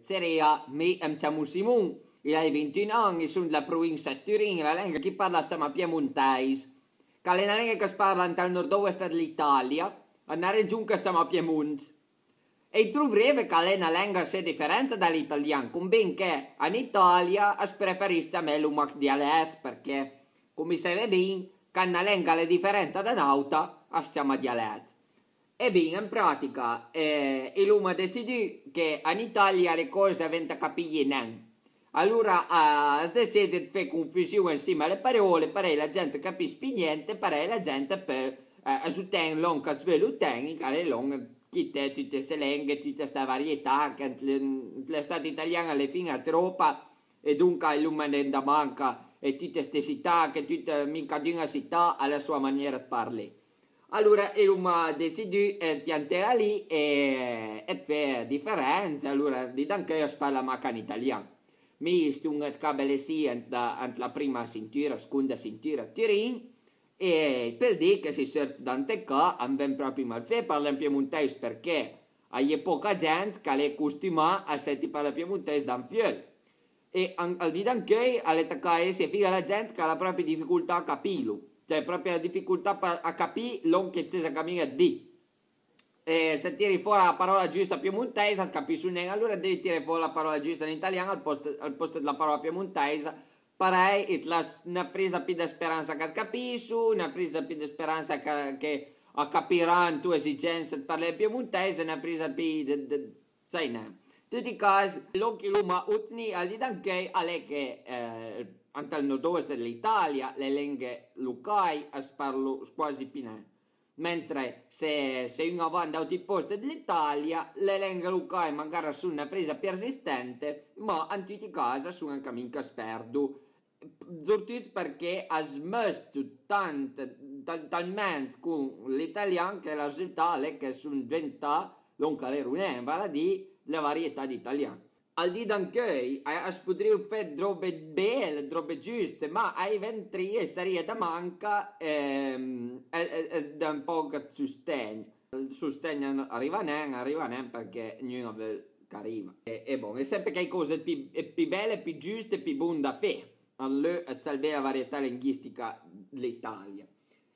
Serie mi chiamo Simon, petit Moussimon. Il a 21 ans sono della provincia di Turin, la lingua che parla si chiama piemontese. Che è una lingua che si parla nel nord-ovest dell'Italia, è una regione che siamo chiama Piemonte. E troverete che è una lingua che è differente dall'italiano, benché in Italia si preferisce meglio un dialetto, perché, come sapete bene, che una lingua è differente da un'altra, si chiama dialetto. Ebbene, in pratica, eh, Iluma decide che in Italia le cose vengono capite niente. Allora, eh, decide di fare confusione insieme alle parole, per la gente capisce più niente, per la gente per eh, su ten long che svelo ten, che long tutte queste lingue, tutta questa varietà, che l'estate italiana alla fine è troppa, e dunque il l'uomo ne manca, e tutte queste città, che tutta mica di una città ha la sua maniera di parlare. Alure Eu m'a desidu enpianter ali e èferenture e an que pa en italian. Mitunget kasi en la prima sinture secundacinture Turin e pel dir que si se d'teca en ben propi mal fé par Pimontèis, perquè a e poca gent que' e costuma a seti par piemontis dans fi. E al ditanti l e ta se fi a laagent' la propi dificultat cap piu. cioè proprio la difficoltà a capire l'onchezza cammina di eh, se tiri fuori la parola giusta piemontese capisci niente allora devi tirare fuori la parola giusta in italiano al posto, al posto della parola piemontese Parei, è una frisa più di speranza che capisci, una frisa più di speranza che, che capiranno tue esigenze di parlare piemontese, una frisa più di... sai, no. Tutti i casi, l'occhio l'uma utni, al di danché, alle che... Eh, anche il nord-ovest dell'Italia, le lenghe Lucai, Asparlu, Squasi Pinè. Mentre se, se in avanti antiposte dell'Italia, le lenghe Lucai magari sono una presa persistente, ma in tutti i casi sono anche minca sperdu. Zortis perché ha smesso tant, tal, talmente con l'italiano che la città che sono diventate, non che le vale a dire, la varietà di italiano al di d'anchei, es podria fer drobe belle, drobe giuste, ma ai ventri saria da manca ehm, e da un po' di sostegno. Il sostegno arriva non, arriva non perché ognuno vede che E, e buono, è sempre che cose più, più belle, più giuste, più buone da fare. Allora, salve la varietà linguistica dell'Italia.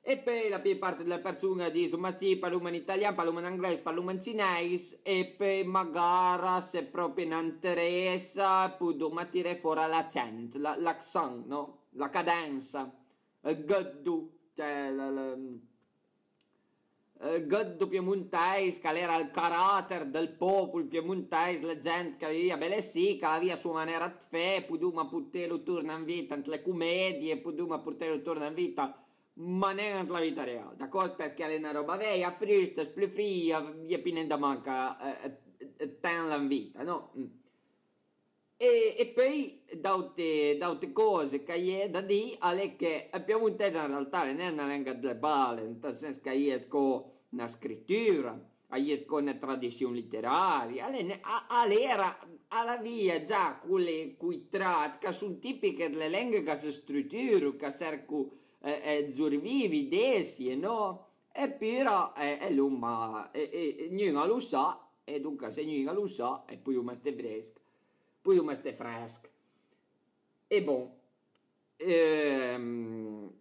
E poi la più parte delle persone dicono, ma sì, parliamo in italiano, parliamo in inglese, parliamo in cinese, e poi magari se proprio non interessa, possiamo tirare fuori l'accento, la, l'accent, no? La cadenza, il gaddu, cioè il, il gaddu piemontese, che era il carattere del popolo piemontese, la gente che viveva bene sì, che la via sua maniera di fare, possiamo portarlo torna in vita, anche le commedie, possiamo portarlo torna in vita ma neanche la vita reale, d'accordo? Perché è una roba vecchia, frista, splifria, e pinenda manca eh, eh, la vita, no? Mm. E, e poi, altre cose che è da dire, è che abbiamo inteso in realtà non è una lingua globale, nel senso che è una scrittura, è una tradizione letteraria, all'era, alla via già quelle cui tratti, che sono tipiche delle lingue che si strutturano, che cercano eh, Zurvivi, Desi e no? E Pira e, e l'umma, e, e niente lo sa, e dunque se niente lo sa, e poi umma ste fresca, poi umma ste fresca. E bon, ehm,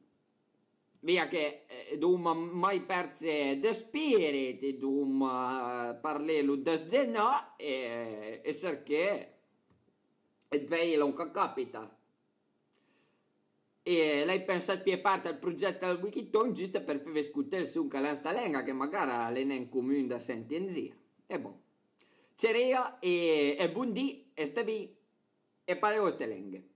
via che eh, mai perse de spirit, dumma parlelo de zena, e, e perché, e veilo che capita e lei pensa che è parte del progetto Wikiton giusto per fer discutir su un calent talenga che magari è in comune da sentenzi. E buon. Cerea e, e buon dì, e stavi, e pare vostre lenghe.